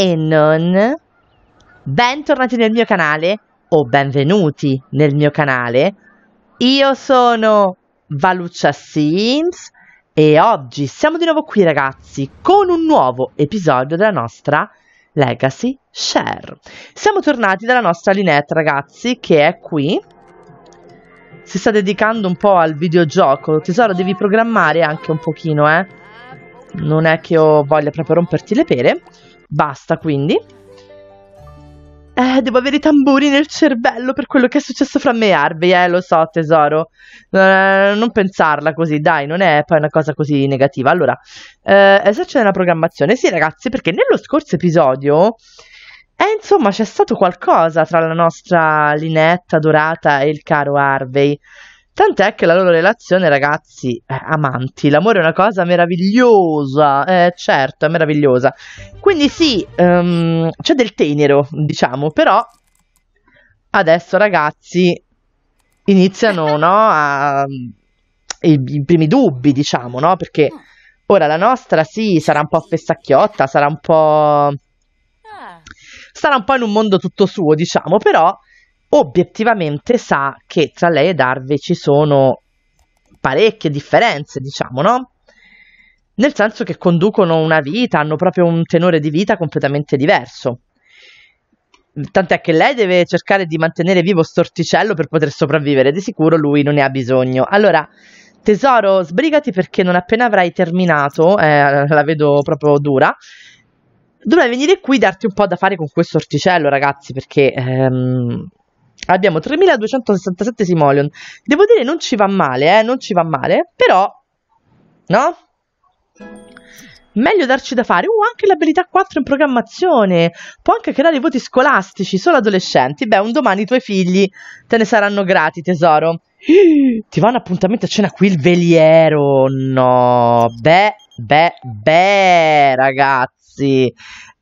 e non. Bentornati nel mio canale o benvenuti nel mio canale. Io sono Valuccia Sims e oggi siamo di nuovo qui ragazzi con un nuovo episodio della nostra Legacy Share. Siamo tornati dalla nostra Linette ragazzi che è qui si sta dedicando un po' al videogioco. Tesoro, devi programmare anche un pochino, eh. Non è che io voglia proprio romperti le pere. Basta quindi. Eh, devo avere i tamburi nel cervello per quello che è successo fra me e Harvey, eh, lo so tesoro. Eh, non pensarla così, dai, non è poi una cosa così negativa. Allora, eh, esercita una programmazione. Sì ragazzi, perché nello scorso episodio... Eh, insomma, c'è stato qualcosa tra la nostra Linetta dorata e il caro Harvey. Tant'è che la loro relazione, ragazzi, eh, amanti, l'amore è una cosa meravigliosa, eh, certo, è meravigliosa. Quindi sì, um, c'è del tenero, diciamo, però adesso ragazzi iniziano no, a, i, i, primi dubbi, diciamo, no? Perché ora la nostra sì, sarà un po' fessacchiotta, sarà un po'... Eh. sarà un po' in un mondo tutto suo, diciamo, però obiettivamente sa che tra lei e Darby ci sono parecchie differenze, diciamo, no? Nel senso che conducono una vita, hanno proprio un tenore di vita completamente diverso. Tant'è che lei deve cercare di mantenere vivo storticello per poter sopravvivere, di sicuro lui non ne ha bisogno. Allora, tesoro, sbrigati perché non appena avrai terminato, eh, la vedo proprio dura, dovrai venire qui e darti un po' da fare con questo orticello, ragazzi, perché ehm, Abbiamo 3267 simoleon. Devo dire, non ci va male, eh? Non ci va male, però... No? Meglio darci da fare. Uh, anche l'abilità 4 in programmazione. Può anche creare voti scolastici, solo adolescenti. Beh, un domani i tuoi figli te ne saranno grati, tesoro. Ti va un appuntamento a cena qui il veliero? No. Beh, beh, beh, ragazzi.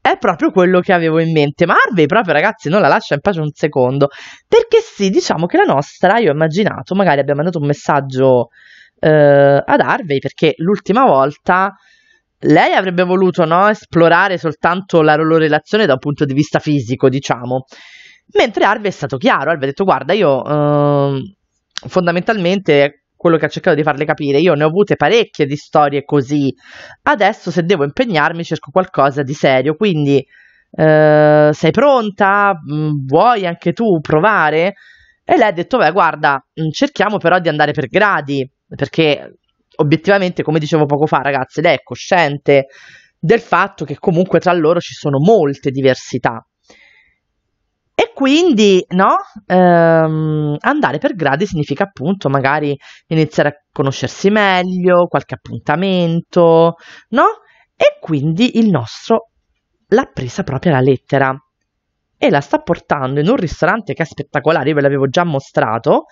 È proprio quello che avevo in mente. Ma Harvey proprio, ragazzi, non la lascia in pace un secondo. Perché sì, diciamo che la nostra, io ho immaginato, magari abbia mandato un messaggio eh, ad Harvey, perché l'ultima volta lei avrebbe voluto no, esplorare soltanto la loro relazione da un punto di vista fisico, diciamo. Mentre Harvey è stato chiaro, Harvey ha detto guarda io eh, fondamentalmente quello che ha cercato di farle capire. Io ne ho avute parecchie di storie così. Adesso, se devo impegnarmi, cerco qualcosa di serio. Quindi, eh, sei pronta? Mm, vuoi anche tu provare? E lei ha detto: Beh, guarda, mm, cerchiamo però di andare per gradi, perché obiettivamente, come dicevo poco fa, ragazzi, lei è cosciente del fatto che comunque tra loro ci sono molte diversità. E quindi, no? Ehm, andare per gradi significa appunto magari iniziare a conoscersi meglio, qualche appuntamento, no? E quindi il nostro l'ha presa proprio la lettera e la sta portando in un ristorante che è spettacolare, io ve l'avevo già mostrato,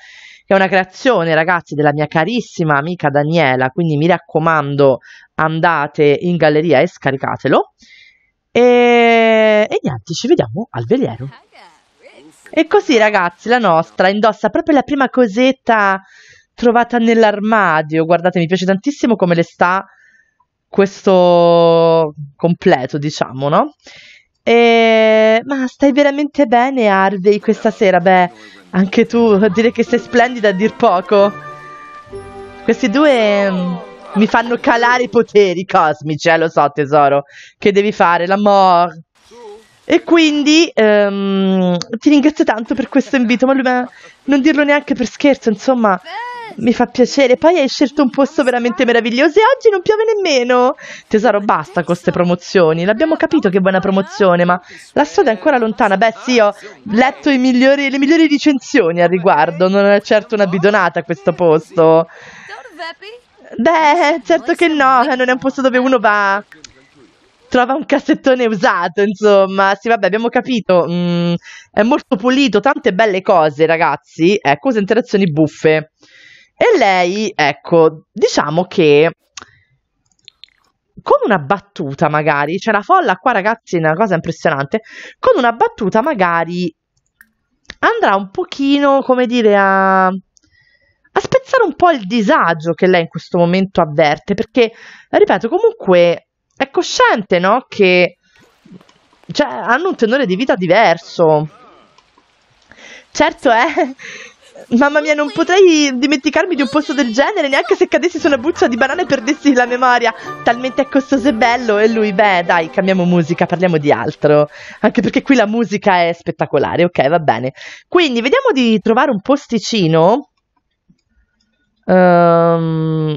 che è una creazione, ragazzi, della mia carissima amica Daniela, quindi mi raccomando, andate in galleria e scaricatelo. E, e niente, ci vediamo al veliero. E così ragazzi, la nostra indossa proprio la prima cosetta trovata nell'armadio. Guardate, mi piace tantissimo come le sta questo completo, diciamo, no? E... Ma stai veramente bene, Harvey, questa sera? Beh, anche tu, dire che sei splendida a dir poco. Questi due mm, mi fanno calare i poteri cosmici, eh, lo so, tesoro. Che devi fare? La mort e quindi ehm, ti ringrazio tanto per questo invito, ma, lui, non dirlo neanche per scherzo, insomma, mi fa piacere. Poi hai scelto un posto veramente meraviglioso e oggi non piove nemmeno. Tesoro, basta con queste promozioni. L'abbiamo capito che è buona promozione, ma la strada è ancora lontana. Beh, sì, ho letto migliori, le migliori recensioni al riguardo. Non è certo una bidonata questo posto. Beh, certo che no, eh, non è un posto dove uno va trova un cassettone usato, insomma. Sì, vabbè, abbiamo capito. Mm, è molto pulito, tante belle cose, ragazzi. ecco, cose, interazioni buffe. E lei, ecco, diciamo che con una battuta magari, c'è cioè la folla qua ragazzi è una cosa impressionante, con una battuta magari andrà un pochino, come dire, a, a spezzare un po' il disagio che lei in questo momento avverte, perché, ripeto, comunque è cosciente, no? Che cioè, hanno un tenore di vita diverso. Certo è. Eh, mamma mia, non potrei dimenticarmi di un posto del genere neanche se cadessi su una buccia di banana e perdessi la memoria. Talmente è costoso e bello. E lui, beh, dai, cambiamo musica, parliamo di altro. Anche perché qui la musica è spettacolare. Ok, va bene. Quindi, vediamo di trovare un posticino. Um,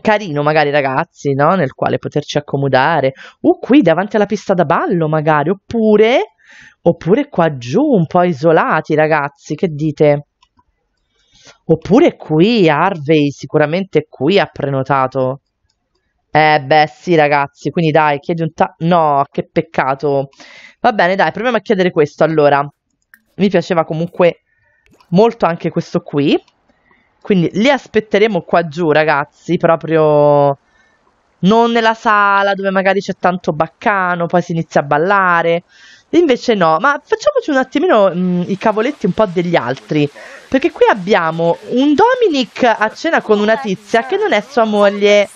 carino magari ragazzi, no? Nel quale poterci accomodare, o uh, qui davanti alla pista da ballo magari, oppure, oppure qua giù, un po' isolati ragazzi, che dite? Oppure qui, Harvey sicuramente qui ha prenotato. Eh beh sì ragazzi, quindi dai, chiedi un ta... No, che peccato. Va bene dai, proviamo a chiedere questo allora. Mi piaceva comunque molto anche questo qui. Quindi li aspetteremo qua giù, ragazzi, proprio non nella sala dove magari c'è tanto baccano, poi si inizia a ballare. Invece no, ma facciamoci un attimino mh, i cavoletti un po' degli altri, perché qui abbiamo un Dominic a cena con una tizia che non è sua moglie.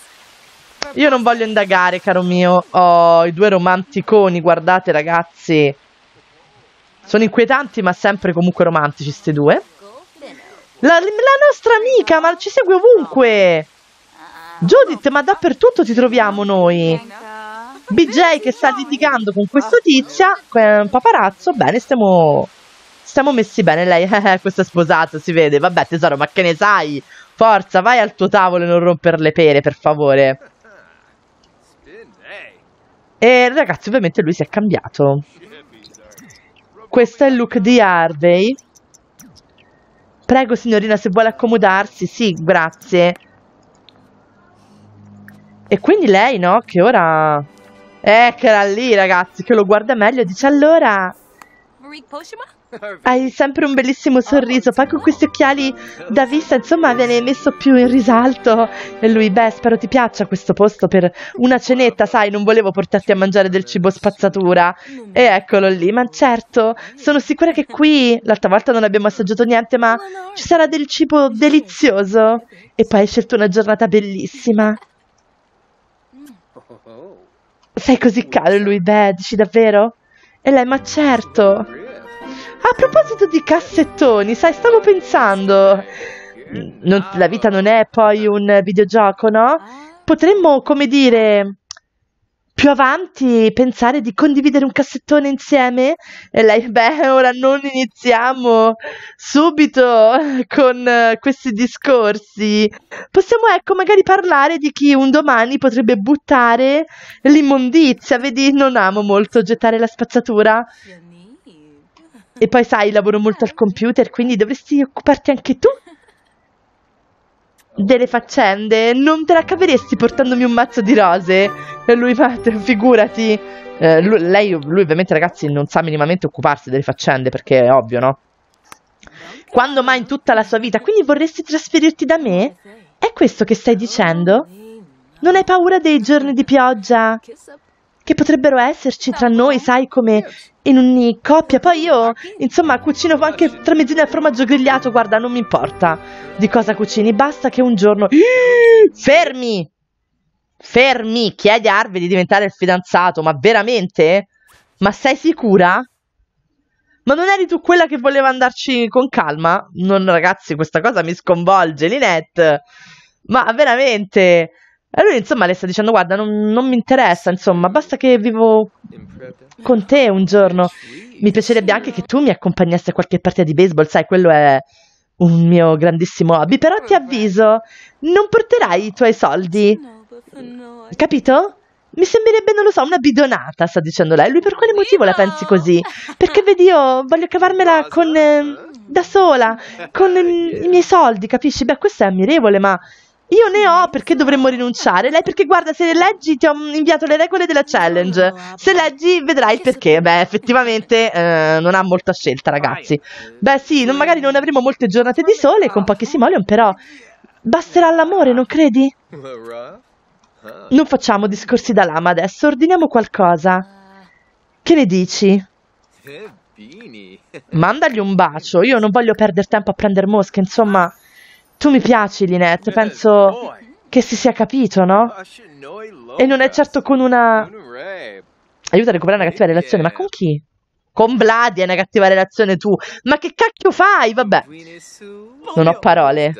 Io non voglio indagare, caro mio. Oh, i due romanticoni, guardate ragazzi. Sono inquietanti, ma sempre comunque romantici sti due. La, la nostra amica, ma ci segue ovunque. Judith, ma dappertutto ti troviamo noi. BJ che sta litigando con questo tizia, un paparazzo, bene, stiamo, stiamo messi bene. Lei, è eh, eh, questa sposata, si vede. Vabbè, tesoro, ma che ne sai? Forza, vai al tuo tavolo e non romper le pere, per favore. E ragazzi, ovviamente lui si è cambiato. Questo è il look di Harvey. Prego, signorina, se vuole accomodarsi. Sì, grazie. E quindi lei, no? Che ora... Eh, che era lì, ragazzi, che lo guarda meglio dice allora... Hai sempre un bellissimo sorriso, poi con questi occhiali da vista, insomma, viene messo più in risalto. E lui, beh, spero ti piaccia questo posto per una cenetta, sai, non volevo portarti a mangiare del cibo spazzatura. E eccolo lì, ma certo, sono sicura che qui, l'altra volta non abbiamo assaggiato niente, ma ci sarà del cibo delizioso. E poi hai scelto una giornata bellissima. Sei così caro lui, beh, dici davvero? E lei, ma certo. A proposito di cassettoni, sai, stavo pensando. Non, la vita non è poi un videogioco, no? Potremmo, come dire, più avanti pensare di condividere un cassettone insieme? E lei, beh, ora non iniziamo subito con questi discorsi. Possiamo, ecco, magari parlare di chi un domani potrebbe buttare l'immondizia. Vedi, non amo molto gettare la spazzatura, e poi sai, lavoro molto al computer, quindi dovresti occuparti anche tu delle faccende. Non te la caveresti portandomi un mazzo di rose? E lui, ma figurati. Eh, lui, lei, lui ovviamente ragazzi non sa minimamente occuparsi delle faccende perché è ovvio, no? Quando mai in tutta la sua vita? Quindi vorresti trasferirti da me? È questo che stai dicendo? Non hai paura dei giorni di pioggia? che potrebbero esserci tra noi, sai, come in ogni coppia. Poi io, insomma, cucino anche tramezzini al formaggio grigliato, guarda, non mi importa di cosa cucini, basta che un giorno... Fermi! Fermi! Chiedi a Harvey di diventare il fidanzato, ma veramente? Ma sei sicura? Ma non eri tu quella che voleva andarci con calma? Non, ragazzi, questa cosa mi sconvolge, Linette. Ma veramente... E lui insomma le sta dicendo guarda non, non mi interessa insomma basta che vivo con te un giorno. Mi piacerebbe anche che tu mi accompagnassi a qualche partita di baseball, sai quello è un mio grandissimo hobby, però ti avviso, non porterai i tuoi soldi. Capito? Mi sembrerebbe, non lo so, una bidonata, sta dicendo lei. Lui per quale motivo la pensi così? Perché vedi, io voglio cavarmela con, eh, da sola, con ehm, i miei soldi, capisci? Beh, questo è ammirevole, ma io ne ho perché dovremmo rinunciare. Lei perché guarda, se leggi ti ho inviato le regole della challenge. Se leggi vedrai il perché. Beh, effettivamente eh, non ha molta scelta, ragazzi. Beh, sì, non, magari non avremo molte giornate di sole con pochi olio, però basterà l'amore, non credi? Non facciamo discorsi da lama adesso, ordiniamo qualcosa. Che ne dici? Mandagli un bacio, io non voglio perdere tempo a prendere mosche, insomma... Tu mi piaci, Linette, penso che si sia capito, no? E non è certo con una... Aiuta a recuperare una cattiva relazione, ma con chi? Con Vladi è una cattiva relazione tu. Ma che cacchio fai? Vabbè. Non ho parole.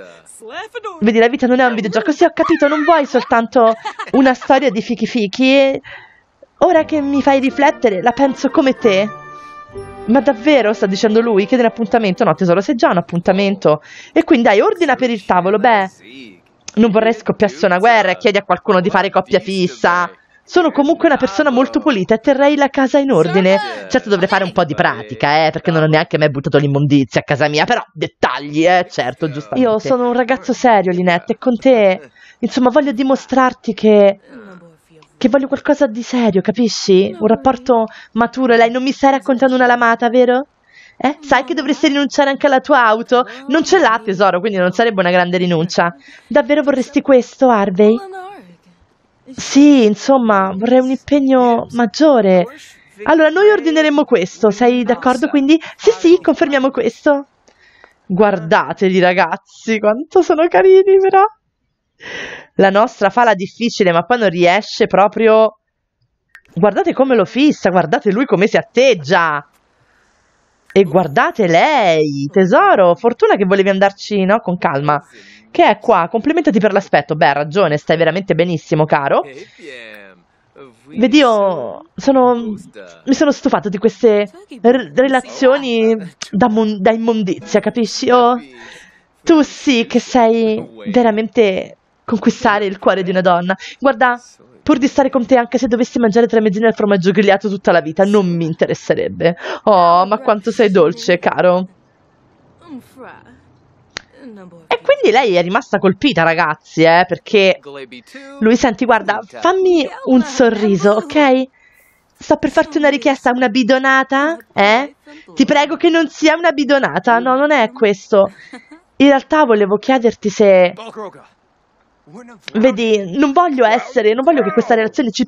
Vedi, la vita non è un videogioco. Sì, ho capito, non vuoi soltanto una storia di fichi fichi. Ora che mi fai riflettere, la penso come te. Ma davvero? Sta dicendo lui? Chiede un appuntamento? No, tesoro, sei già un appuntamento. E quindi dai, ordina per il tavolo. Beh, non vorrei scoppiasse una guerra e chiedi a qualcuno di fare coppia fissa. Sono comunque una persona molto pulita e terrei la casa in ordine. Certo dovrei fare un po' di pratica, eh, perché non ho neanche mai buttato l'immondizia a casa mia, però dettagli, eh, certo, giustamente. Io sono un ragazzo serio, Linette, e con te, insomma, voglio dimostrarti che che voglio qualcosa di serio, capisci? Un rapporto maturo. Lei non mi stai raccontando una lamata, vero? Eh? Sai che dovresti rinunciare anche alla tua auto? Non ce l'ha, tesoro, quindi non sarebbe una grande rinuncia. Davvero vorresti questo, Harvey? Sì, insomma, vorrei un impegno maggiore. Allora, noi ordineremo questo, sei ah, d'accordo quindi? Sì, sì, confermiamo questo. Guardateli, ragazzi, quanto sono carini, però. La nostra fa la difficile, ma poi non riesce proprio. Guardate come lo fissa, guardate lui come si atteggia. E guardate lei, tesoro, fortuna che volevi andarci, no? Con calma. Che è qua, complimentati per l'aspetto. Beh, ha ragione, stai veramente benissimo, caro. Vedi, io sono, mi sono stufato di queste relazioni da, da immondizia, capisci? Oh, tu sì che sei veramente conquistare il cuore di una donna. Guarda, pur di stare con te, anche se dovessi mangiare tre mezzine al formaggio grigliato tutta la vita, non mi interesserebbe. Oh, ma quanto sei dolce, caro. E quindi lei è rimasta colpita, ragazzi, eh, perché lui senti, guarda, fammi un sorriso, ok? Sto per farti una richiesta, una bidonata, eh? Ti prego che non sia una bidonata, no, non è questo. In realtà volevo chiederti se Vedi, non voglio essere, non voglio che questa relazione ci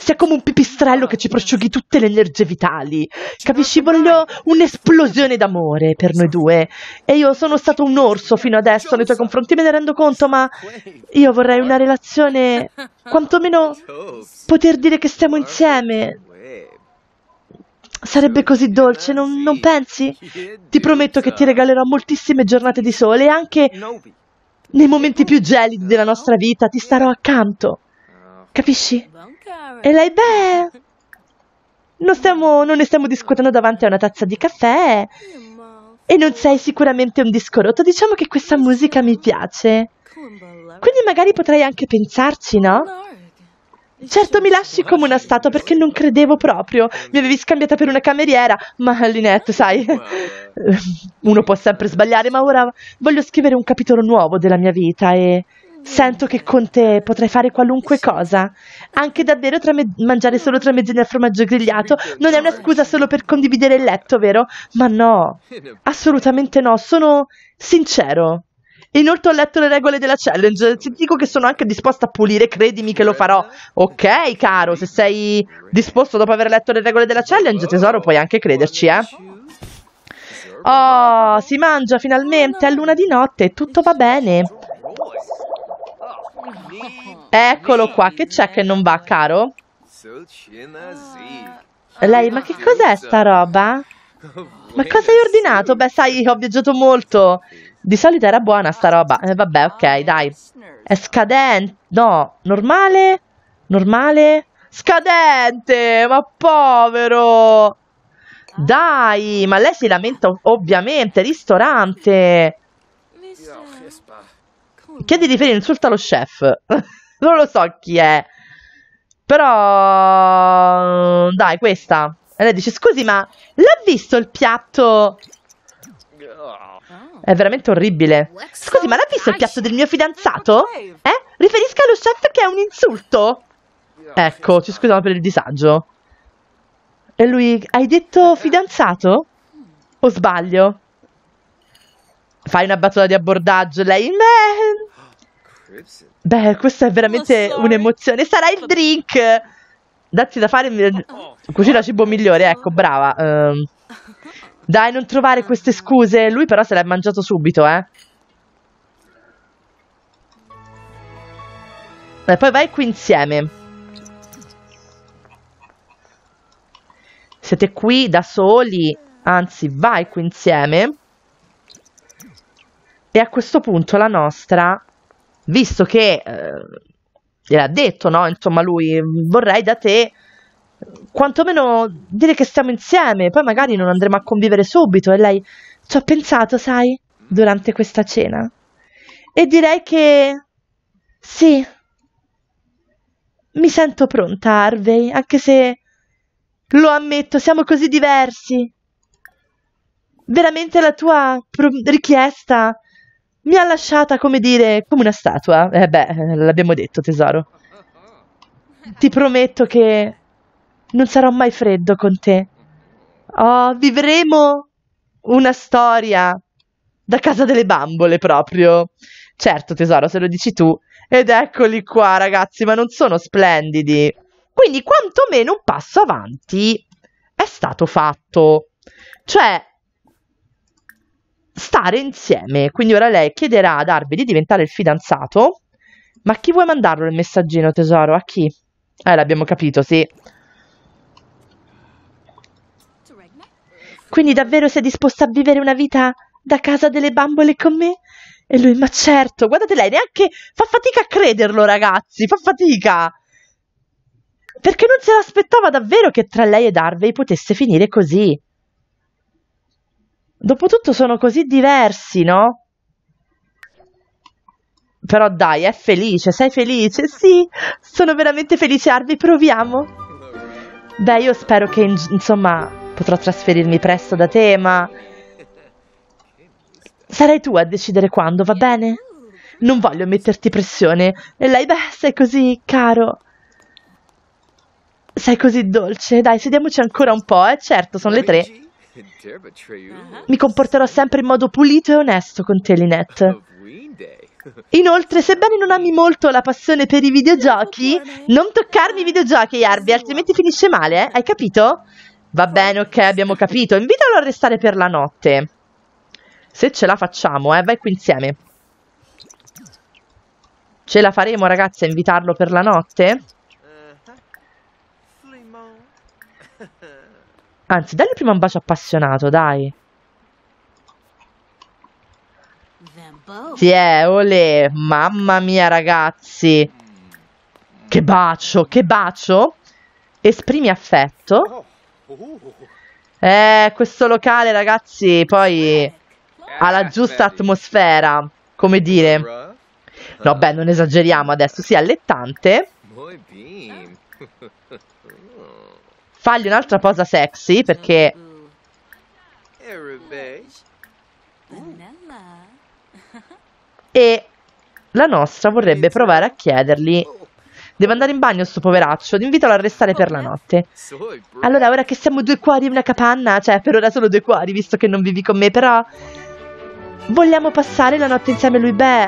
sia come un pipistrello che ci prosciughi tutte le energie vitali. Capisci? Voglio un'esplosione d'amore per noi due. E io sono stato un orso fino adesso nei tuoi confronti, me ne rendo conto, ma io vorrei una relazione, quantomeno poter dire che stiamo insieme. Sarebbe così dolce, non, non pensi? Ti prometto che ti regalerò moltissime giornate di sole e anche nei momenti più gelidi della nostra vita ti starò accanto. Capisci? E lei, beh, non, stiamo, non ne stiamo discutendo davanti a una tazza di caffè e non sei sicuramente un disco rotto. Diciamo che questa musica mi piace. Quindi magari potrei anche pensarci, no? Certo mi lasci come una statua perché non credevo proprio. Mi avevi scambiata per una cameriera, ma Linette, sai, uno può sempre sbagliare, ma ora voglio scrivere un capitolo nuovo della mia vita e sento che con te potrei fare qualunque cosa. Anche davvero trame- mangiare solo tre tramezzini al formaggio grigliato non è una scusa solo per condividere il letto, vero? Ma no, assolutamente no, sono sincero. Inoltre ho letto le regole della challenge. Ti dico che sono anche disposta a pulire, credimi che lo farò. Ok, caro, se sei disposto dopo aver letto le regole della challenge, tesoro, puoi anche crederci, eh. Oh, si mangia finalmente a luna di notte tutto va bene. Eccolo qua, che c'è che non va, caro? Lei, ma che cos'è sta roba? Ma cosa hai ordinato? Beh, sai, ho viaggiato molto. Di solito era buona sta roba. Eh, vabbè, ok, dai. È scadente. No, normale? Normale? Scadente! Ma povero! Dai, ma lei si lamenta ovviamente, ristorante. Chiedi di finire, insulta lo chef. non lo so chi è. Però... Dai, questa. E lei dice, scusi, ma l'ha visto il piatto è veramente orribile. Scusi, ma l'ha visto il piatto del mio fidanzato? Eh? Riferisca allo chef che è un insulto. Ecco, ci scusiamo per il disagio. E lui, hai detto fidanzato? O sbaglio? Fai una battuta di abbordaggio, lei... Man. Beh, questa è veramente un'emozione. Sarà il drink! Dazzi da fare... Oh. Cucina cibo migliore, ecco, brava. Um, dai, non trovare queste scuse. Lui però se l'è mangiato subito, eh. E poi vai qui insieme. Siete qui da soli. Anzi, vai qui insieme. E a questo punto la nostra, visto che... Eh, gliel'ha detto, no? Insomma, lui, vorrei da te quantomeno dire che stiamo insieme, poi magari non andremo a convivere subito. E lei ci ho pensato, sai, durante questa cena. E direi che sì, mi sento pronta, Harvey, anche se lo ammetto, siamo così diversi. Veramente la tua richiesta mi ha lasciata, come dire, come una statua. Eh beh, l'abbiamo detto, tesoro. Ti prometto che non sarò mai freddo con te. Oh, vivremo una storia da casa delle bambole proprio. Certo, tesoro, se lo dici tu. Ed eccoli qua, ragazzi, ma non sono splendidi. Quindi, quantomeno un passo avanti è stato fatto. Cioè, stare insieme. Quindi ora lei chiederà ad Arby di diventare il fidanzato. Ma chi vuoi mandarlo il messaggino, tesoro? A chi? Eh, l'abbiamo capito, sì. Quindi davvero sei disposta a vivere una vita da casa delle bambole con me? E lui, ma certo, guardate lei, neanche fa fatica a crederlo, ragazzi, fa fatica. Perché non se l'aspettava davvero che tra lei ed Harvey potesse finire così. Dopotutto sono così diversi, no? Però dai, è felice, sei felice? Sì, sono veramente felice, Harvey, proviamo. Beh, io spero che, insomma, Potrò trasferirmi presto da te, ma... Sarai tu a decidere quando, va bene? Non voglio metterti pressione. E lei, beh, sei così caro. Sei così dolce. Dai, sediamoci ancora un po', eh? Certo, sono le tre. Mi comporterò sempre in modo pulito e onesto con te, Linette. Inoltre, sebbene non ami molto la passione per i videogiochi, non toccarmi i videogiochi, Arby, altrimenti finisce male, eh? Hai capito? Va bene, ok, abbiamo capito. Invitalo a restare per la notte. Se ce la facciamo, eh, vai qui insieme. Ce la faremo, ragazzi, a invitarlo per la notte? Anzi, dagli prima un bacio appassionato, dai. Sì, è, eh, olè, mamma mia, ragazzi. Che bacio, che bacio. Esprimi affetto. Oh. Eh, questo locale, ragazzi, poi ha la giusta atmosfera, come dire. No, beh, non esageriamo adesso, sì, allettante. Fagli un'altra posa sexy, perché... E la nostra vorrebbe provare a chiedergli Deve andare in bagno sto poveraccio, invitalo a restare per la notte. Allora, ora che siamo due cuori e una capanna, cioè per ora solo due cuori, visto che non vivi con me, però... Vogliamo passare la notte insieme a lui? Beh,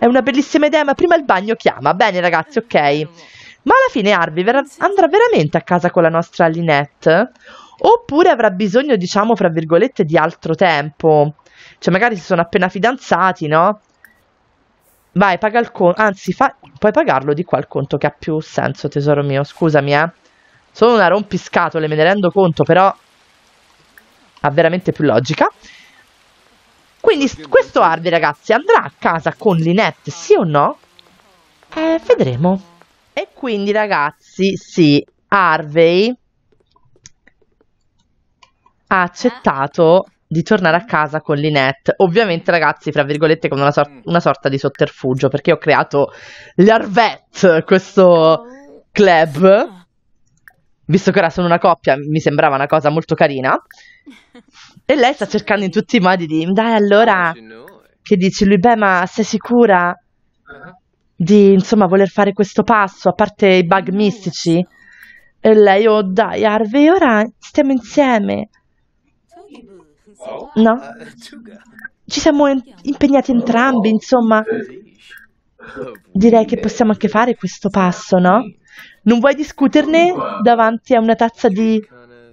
è una bellissima idea, ma prima il bagno chiama. Bene ragazzi, ok. Ma alla fine Harvey andrà veramente a casa con la nostra Linette? Oppure avrà bisogno, diciamo, fra virgolette, di altro tempo? Cioè magari si sono appena fidanzati, no? vai, paga il conto, anzi, fa- puoi pagarlo di qua il conto che ha più senso, tesoro mio, scusami, eh. Sono una rompiscatole, me ne rendo conto, però ha veramente più logica. Quindi questo Harvey, ragazzi, andrà a casa con Linette, sì o no? Eh, vedremo. E quindi, ragazzi, sì, Harvey ha accettato di tornare a casa con Linette. Ovviamente, ragazzi, fra virgolette, come una, sor- mm. una sorta di sotterfugio, perché ho creato l'Arvet, questo club. Ah. Visto che ora sono una coppia, mi sembrava una cosa molto carina. E lei sta cercando in tutti i modi di, dai, allora, che dici? Lui, beh, ma sei sicura ah. di, insomma, voler fare questo passo, a parte i bug mm. mistici? E lei, oh, dai, Harvey, ora stiamo insieme. No? Ah, Ci siamo en- impegnati entrambi, insomma. Direi che possiamo anche fare questo passo, no? Non vuoi discuterne davanti a una tazza di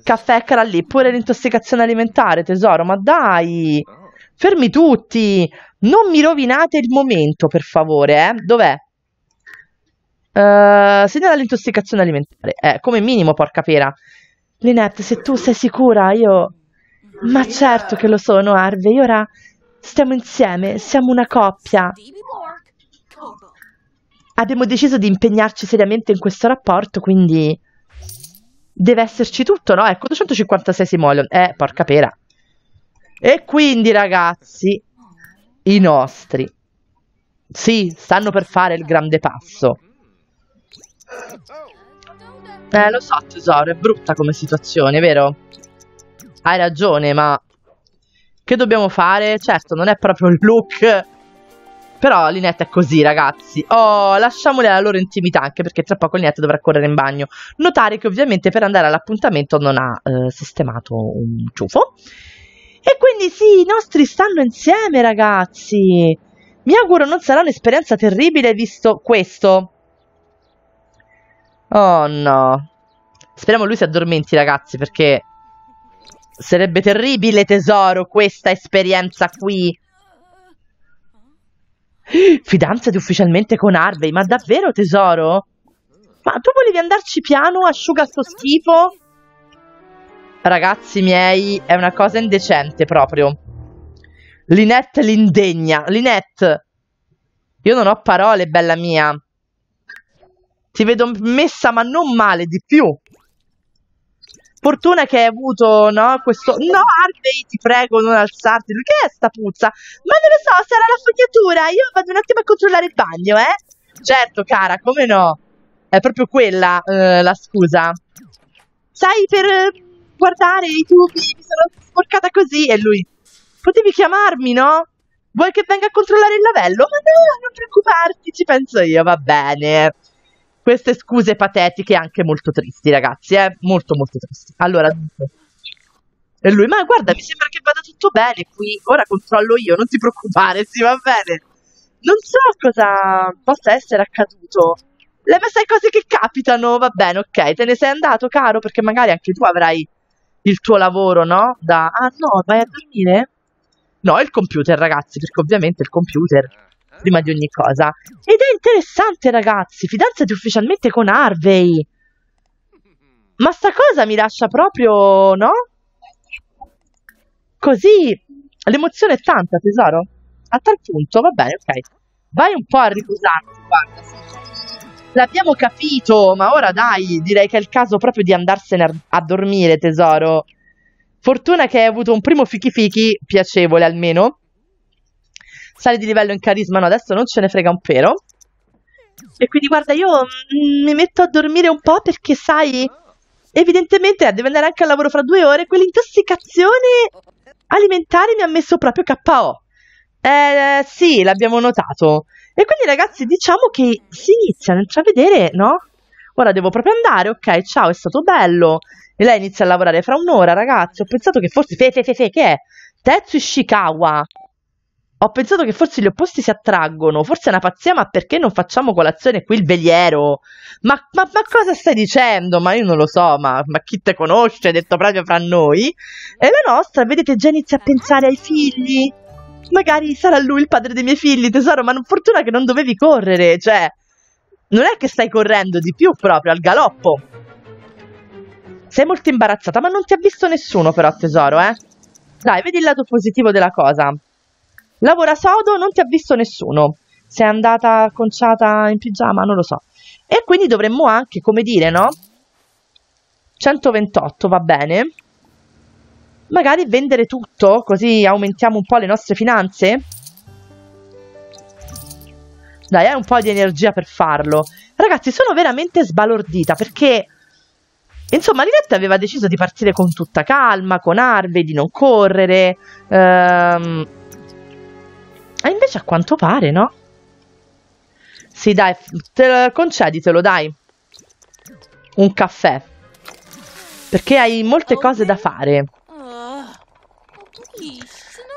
caffè cara lì, pure l'intossicazione alimentare, tesoro, ma dai! Fermi tutti! Non mi rovinate il momento, per favore, eh? Dov'è? Uh, segnala l'intossicazione alimentare. Eh, come minimo, porca pera. Linette, se tu sei sicura, io ma certo che lo sono, Harvey. Ora stiamo insieme, siamo una coppia. Abbiamo deciso di impegnarci seriamente in questo rapporto, quindi deve esserci tutto, no? Ecco, 256 simoleon. Eh, porca pera. E quindi, ragazzi, i nostri. Sì, stanno per fare il grande passo. Eh, lo so, tesoro, è brutta come situazione, vero? hai ragione, ma che dobbiamo fare? Certo, non è proprio il look. Però Linette è così, ragazzi. Oh, lasciamole alla loro intimità, anche perché tra poco Linette dovrà correre in bagno. Notare che ovviamente per andare all'appuntamento non ha eh, sistemato un ciuffo. E quindi sì, i nostri stanno insieme, ragazzi. Mi auguro non sarà un'esperienza terribile visto questo. Oh no. Speriamo lui si addormenti, ragazzi, perché Sarebbe terribile, tesoro, questa esperienza qui. Fidanzati ufficialmente con Harvey, ma davvero, tesoro? Ma tu volevi andarci piano, asciuga sto schifo? Ragazzi miei, è una cosa indecente proprio. Linette l'indegna. Linette, io non ho parole, bella mia. Ti vedo messa ma non male di più fortuna che hai avuto no, questo no Harvey ti prego non alzarti che è sta puzza ma non lo so sarà la fognatura io vado un attimo a controllare il bagno eh certo cara come no è proprio quella eh, la scusa sai per eh, guardare i tubi mi sono sporcata così e lui potevi chiamarmi no? Vuoi che venga a controllare il lavello? Ma no, non preoccuparti, ci penso io, va bene queste scuse patetiche anche molto tristi, ragazzi, eh? molto molto tristi. Allora, e lui, ma guarda, mi sembra che vada tutto bene qui, ora controllo io, non ti preoccupare, sì, va bene. Non so cosa possa essere accaduto. Le sai cose che capitano, va bene, ok, te ne sei andato, caro, perché magari anche tu avrai il tuo lavoro, no? Da, ah no, vai a dormire? No, il computer, ragazzi, perché ovviamente il computer prima di ogni cosa. Ed è interessante, ragazzi. Fidanzati ufficialmente con Harvey. Ma sta cosa mi lascia proprio, no? Così l'emozione è tanta, tesoro. A tal punto, va bene, ok. Vai un po' a riposarti, guarda, L'abbiamo capito, ma ora dai, direi che è il caso proprio di andarsene a dormire, tesoro. Fortuna che hai avuto un primo fichi fichi, piacevole almeno, alzare di livello in carisma, no, adesso non ce ne frega un pelo. E quindi guarda, io mm, mi metto a dormire un po' perché sai, evidentemente eh, deve andare anche al lavoro fra due ore, quell'intossicazione alimentare mi ha messo proprio KO. Eh, sì, l'abbiamo notato. E quindi ragazzi, diciamo che si iniziano a intravedere, no? Ora devo proprio andare, ok, ciao, è stato bello. E lei inizia a lavorare fra un'ora, ragazzi. Ho pensato che forse... Fe, fe, fe, fe, che è? Tetsu Ishikawa ho pensato che forse gli opposti si attraggono, forse è una pazzia, ma perché non facciamo colazione qui il veliero? Ma, ma, ma cosa stai dicendo? Ma io non lo so, ma, ma chi te conosce, detto proprio fra noi? E la nostra, vedete, già inizia a pensare ai figli. Magari sarà lui il padre dei miei figli, tesoro, ma fortuna che non dovevi correre, cioè... Non è che stai correndo di più proprio, al galoppo. Sei molto imbarazzata, ma non ti ha visto nessuno però, tesoro, eh? Dai, vedi il lato positivo della cosa. Lavora sodo, non ti ha visto nessuno. Sei andata conciata in pigiama, non lo so. E quindi dovremmo anche, come dire, no? 128 va bene. Magari vendere tutto, così aumentiamo un po' le nostre finanze. Dai, hai un po' di energia per farlo. Ragazzi, sono veramente sbalordita perché... Insomma, Linette aveva deciso di partire con tutta calma, con arve, di non correre. Ehm invece a quanto pare no. Sì, dai, te, conceditelo, dai. Un caffè. Perché hai molte cose da fare.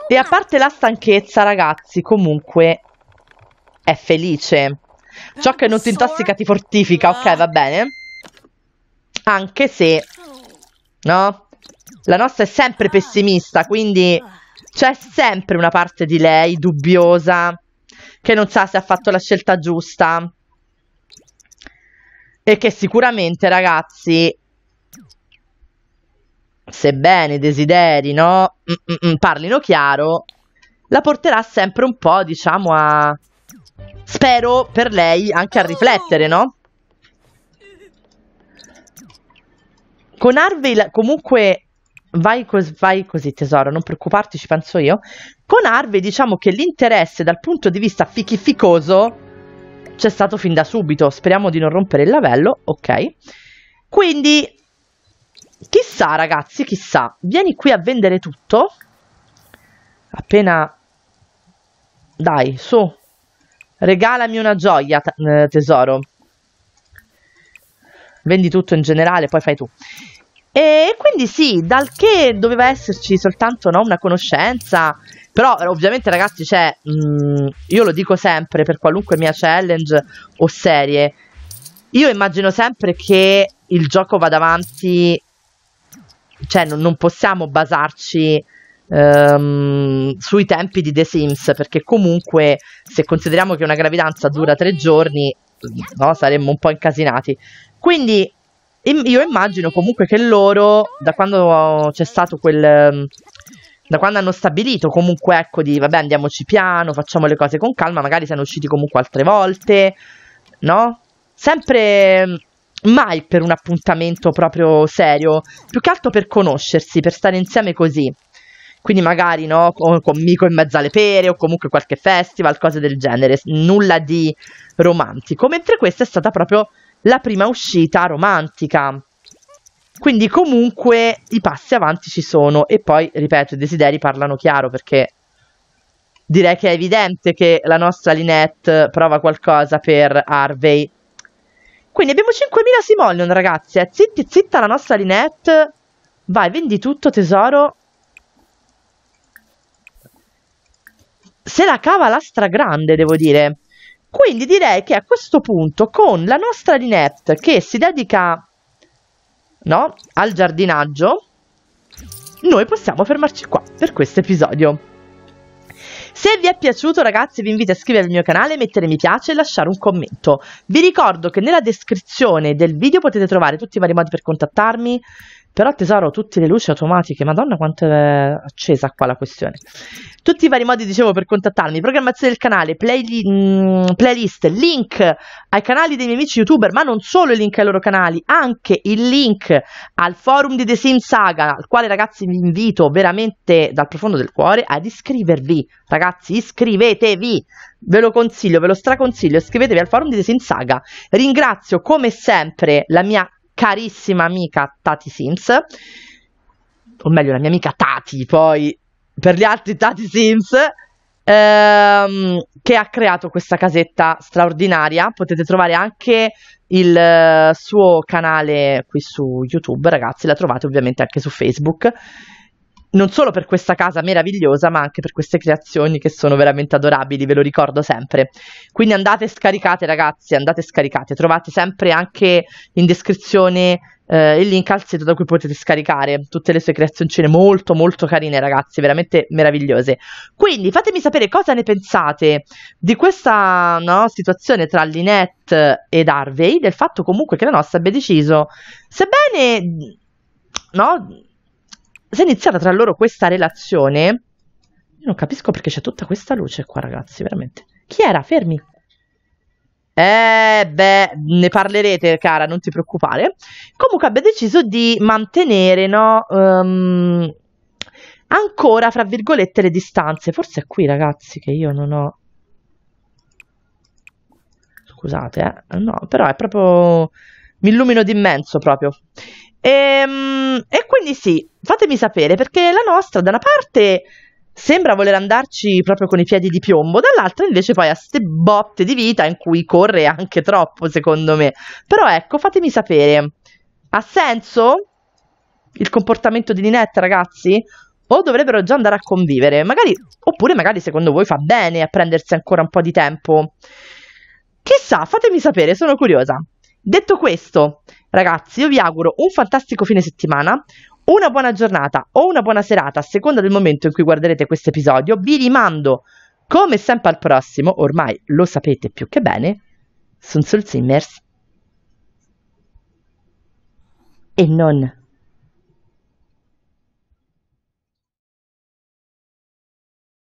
E a parte la stanchezza, ragazzi, comunque è felice. Ciò che non ti intossica ti fortifica, ok, va bene? Anche se, no? La nostra è sempre pessimista, quindi c'è sempre una parte di lei dubbiosa che non sa se ha fatto la scelta giusta e che sicuramente ragazzi sebbene i desideri no mm, mm, mm, parlino chiaro la porterà sempre un po' diciamo a spero per lei anche a riflettere no con Harvey comunque vai, cos- vai così tesoro, non preoccuparti, ci penso io. Con Harvey diciamo che l'interesse dal punto di vista fichificoso c'è stato fin da subito, speriamo di non rompere il lavello, ok? Quindi, chissà ragazzi, chissà, vieni qui a vendere tutto, appena... Dai, su, regalami una gioia, eh, tesoro. Vendi tutto in generale, poi fai tu. E quindi sì, dal che doveva esserci soltanto no, una conoscenza, però eh, ovviamente ragazzi, cioè, mh, mm, io lo dico sempre per qualunque mia challenge o serie, io immagino sempre che il gioco vada avanti, cioè non, non possiamo basarci um, sui tempi di The Sims, perché comunque se consideriamo che una gravidanza dura tre giorni, mm, no, saremmo un po' incasinati. Quindi io immagino comunque che loro, da quando c'è stato quel... Mm, da quando hanno stabilito comunque, ecco, di vabbè andiamoci piano, facciamo le cose con calma, magari siano usciti comunque altre volte, no? Sempre mm, mai per un appuntamento proprio serio, più che altro per conoscersi, per stare insieme così. Quindi magari no, con, con Mico in mezzo alle pere o comunque qualche festival, cose del genere, nulla di romantico. Mentre questa è stata proprio la prima uscita romantica. Quindi comunque i passi avanti ci sono e poi, ripeto, i desideri parlano chiaro perché direi che è evidente che la nostra Linette prova qualcosa per Harvey. Quindi abbiamo 5.000 simoleon, ragazzi. Eh. Zitti, zitta la nostra Linette. Vai, vendi tutto, tesoro. Se la cava la stragrande, devo dire. Quindi direi che a questo punto con la nostra Linette che si dedica no, al giardinaggio, noi possiamo fermarci qua per questo episodio. Se vi è piaciuto ragazzi vi invito a iscrivervi al mio canale, mettere mi piace e lasciare un commento. Vi ricordo che nella descrizione del video potete trovare tutti i vari modi per contattarmi, però tesoro, tutte le luci automatiche, madonna quanto è accesa qua la questione. Tutti i vari modi, dicevo, per contattarmi, programmazione del canale, play, mh, mm, playlist, link ai canali dei miei amici youtuber, ma non solo il link ai loro canali, anche il link al forum di The Sims Saga, al quale ragazzi vi invito veramente dal profondo del cuore ad iscrivervi. Ragazzi, iscrivetevi! Ve lo consiglio, ve lo straconsiglio, iscrivetevi al forum di The Sims Saga. Ringrazio come sempre la mia carissima amica Tati Sims, o meglio la mia amica Tati, poi per gli altri Tati Sims, ehm, che ha creato questa casetta straordinaria. Potete trovare anche il eh, suo canale qui su YouTube, ragazzi, la trovate ovviamente anche su Facebook non solo per questa casa meravigliosa, ma anche per queste creazioni che sono veramente adorabili, ve lo ricordo sempre. Quindi andate scaricate ragazzi, andate scaricate, trovate sempre anche in descrizione eh, il link al sito da cui potete scaricare tutte le sue creazioncine molto molto carine ragazzi, veramente meravigliose. Quindi fatemi sapere cosa ne pensate di questa no, situazione tra Lynette ed Harvey, del fatto comunque che la nostra abbia deciso, sebbene... No, se è iniziata tra loro questa relazione, io non capisco perché c'è tutta questa luce qua, ragazzi, veramente. Chi era? Fermi. Eh, beh, ne parlerete, cara, non ti preoccupare. Comunque abbia deciso di mantenere, no? Um, ancora, fra virgolette, le distanze. Forse è qui, ragazzi, che io non ho... Scusate, eh. No, però è proprio... Mi illumino d'immenso proprio. E, ehm, e quindi sì, fatemi sapere perché la nostra da una parte sembra voler andarci proprio con i piedi di piombo, dall'altra invece poi ha ste botte di vita in cui corre anche troppo, secondo me. Però ecco, fatemi sapere, ha senso il comportamento di Ninette, ragazzi? O dovrebbero già andare a convivere? Magari, oppure magari secondo voi fa bene a prendersi ancora un po' di tempo? Chissà, fatemi sapere, sono curiosa. Detto questo, Ragazzi, io vi auguro un fantastico fine settimana, una buona giornata o una buona serata a seconda del momento in cui guarderete questo episodio. Vi rimando come sempre al prossimo, ormai lo sapete più che bene, sono Soul Simmers e non